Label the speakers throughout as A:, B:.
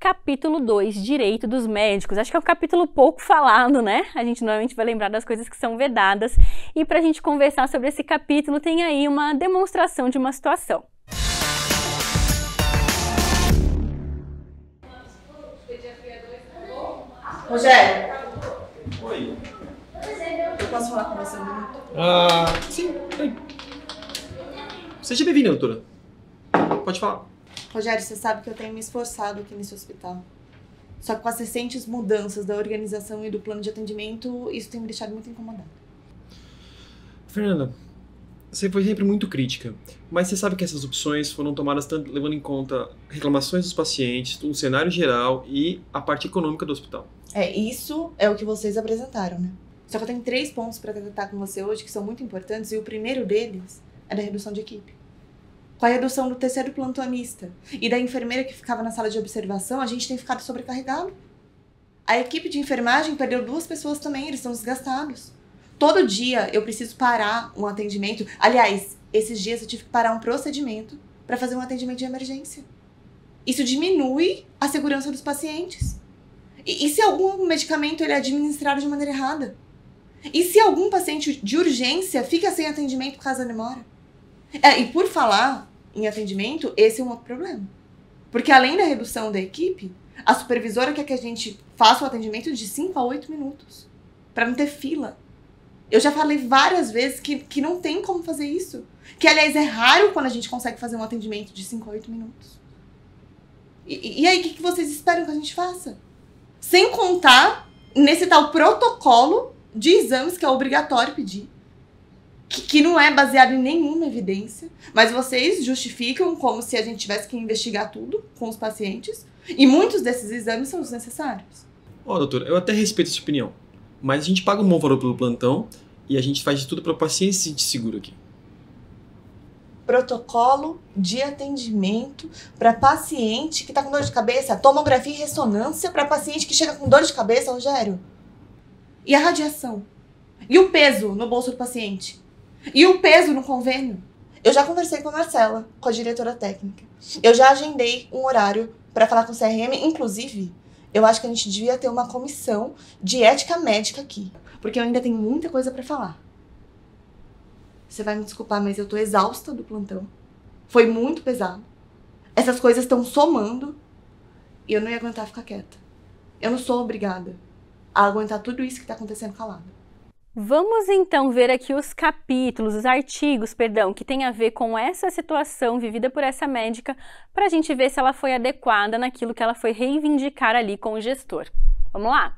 A: capítulo 2, Direito dos Médicos. Acho que é um capítulo pouco falado, né? A gente normalmente vai lembrar das coisas que são vedadas. E para a gente conversar sobre esse capítulo, tem aí uma demonstração de uma situação.
B: Rogério. Oi. Eu posso falar com você um minuto? Ah, sim. Oi. Seja bem vindo doutora. Pode falar. Rogério, você sabe que eu tenho me esforçado aqui nesse hospital. Só que com as recentes mudanças da organização e do plano de atendimento, isso tem me deixado muito incomodada. Fernanda, você foi sempre muito crítica, mas você sabe que essas opções foram tomadas tanto levando em conta reclamações dos pacientes, o cenário geral e a parte econômica do hospital. É, isso é o que vocês apresentaram, né? Só que eu tenho três pontos para tratar com você hoje que são muito importantes e o primeiro deles é da redução de equipe com a redução do terceiro plantonista e da enfermeira que ficava na sala de observação, a gente tem ficado sobrecarregado. A equipe de enfermagem perdeu duas pessoas também, eles estão desgastados. Todo dia eu preciso parar um atendimento. Aliás, esses dias eu tive que parar um procedimento para fazer um atendimento de emergência. Isso diminui a segurança dos pacientes. E, e se algum medicamento ele é administrado de maneira errada? E se algum paciente de urgência fica sem atendimento por causa da demora? É, e por falar em atendimento, esse é um outro problema. Porque além da redução da equipe, a supervisora quer que a gente faça o atendimento de 5 a 8 minutos, para não ter fila. Eu já falei várias vezes que, que não tem como fazer isso. Que, aliás, é raro quando a gente consegue fazer um atendimento de 5 a 8 minutos. E, e aí, o que, que vocês esperam que a gente faça? Sem contar nesse tal protocolo de exames que é obrigatório pedir que, que, não é baseado em nenhuma evidência, mas vocês justificam como se a gente tivesse que investigar tudo com os pacientes, e muitos desses exames são desnecessários. Ó, oh, doutor, eu até respeito essa opinião, mas a gente paga um bom valor pelo plantão e a gente faz de tudo para o paciente se sentir seguro aqui. Protocolo de atendimento para paciente que está com dor de cabeça, tomografia e ressonância para paciente que chega com dor de cabeça, Rogério. E a radiação? E o peso no bolso do paciente? E o peso no convênio? Eu já conversei com a Marcela, com a diretora técnica. Eu já agendei um horário para falar com o CRM, inclusive, eu acho que a gente devia ter uma comissão de ética médica aqui, porque eu ainda tenho muita coisa para falar. Você vai me desculpar, mas eu tô exausta do plantão. Foi muito pesado. Essas coisas estão somando e
A: eu não ia aguentar ficar quieta. Eu não sou obrigada a aguentar tudo isso que tá acontecendo calada. Vamos então ver aqui os capítulos, os artigos, perdão, que tem a ver com essa situação vivida por essa médica, para a gente ver se ela foi adequada naquilo que ela foi reivindicar ali com o gestor. Vamos lá?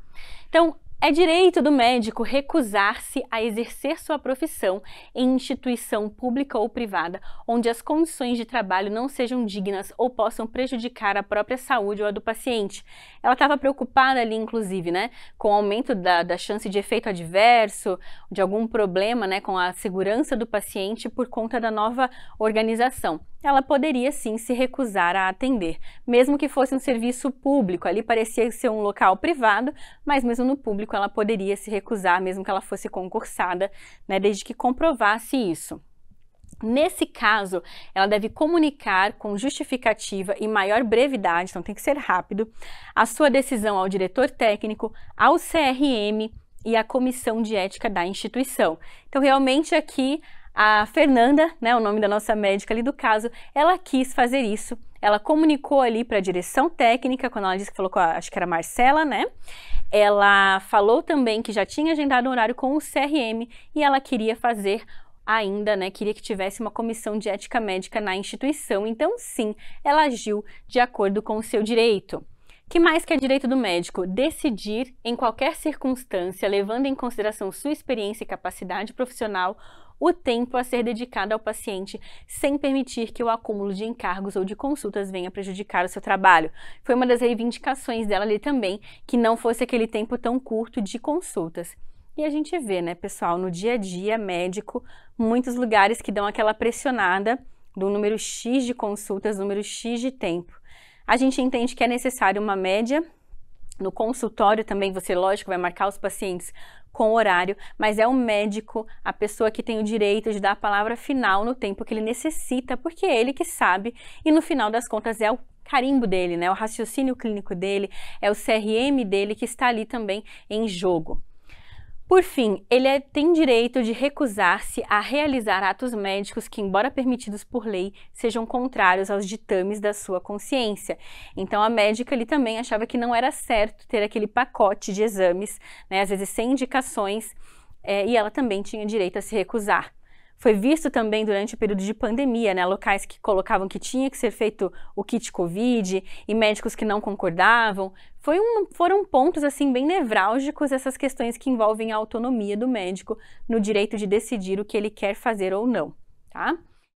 A: Então, é direito do médico recusar-se a exercer sua profissão em instituição pública ou privada onde as condições de trabalho não sejam dignas ou possam prejudicar a própria saúde ou a do paciente. Ela estava preocupada ali, inclusive, né, com o aumento da, da chance de efeito adverso, de algum problema né, com a segurança do paciente por conta da nova organização ela poderia sim se recusar a atender, mesmo que fosse um serviço público. Ali parecia ser um local privado, mas mesmo no público ela poderia se recusar, mesmo que ela fosse concursada, né, desde que comprovasse isso. Nesse caso, ela deve comunicar com justificativa e maior brevidade, então tem que ser rápido, a sua decisão ao diretor técnico, ao CRM e à comissão de ética da instituição. Então, realmente aqui a Fernanda, né, o nome da nossa médica ali do caso, ela quis fazer isso. Ela comunicou ali para a direção técnica, quando ela disse que falou com a, acho que era Marcela, né? Ela falou também que já tinha agendado um horário com o CRM e ela queria fazer ainda, né, queria que tivesse uma comissão de ética médica na instituição. Então, sim, ela agiu de acordo com o seu direito. Que mais que é direito do médico? Decidir, em qualquer circunstância, levando em consideração sua experiência e capacidade profissional, o tempo a ser dedicado ao paciente, sem permitir que o acúmulo de encargos ou de consultas venha prejudicar o seu trabalho. Foi uma das reivindicações dela ali também, que não fosse aquele tempo tão curto de consultas. E a gente vê, né, pessoal, no dia a dia médico, muitos lugares que dão aquela pressionada do número X de consultas, número X de tempo. A gente entende que é necessário uma média no consultório também, você, lógico, vai marcar os pacientes com horário, mas é o médico, a pessoa que tem o direito de dar a palavra final no tempo que ele necessita, porque é ele que sabe e no final das contas é o carimbo dele, né? O raciocínio clínico dele, é o CRM dele que está ali também em jogo. Por fim, ele é, tem direito de recusar-se a realizar atos médicos que, embora permitidos por lei, sejam contrários aos ditames da sua consciência. Então, a médica ali também achava que não era certo ter aquele pacote de exames, né, às vezes sem indicações, é, e ela também tinha direito a se recusar. Foi visto também durante o período de pandemia, né? Locais que colocavam que tinha que ser feito o kit Covid e médicos que não concordavam. Um, foram pontos assim bem nevrálgicos essas questões que envolvem a autonomia do médico no direito de decidir o que ele quer fazer ou não, tá?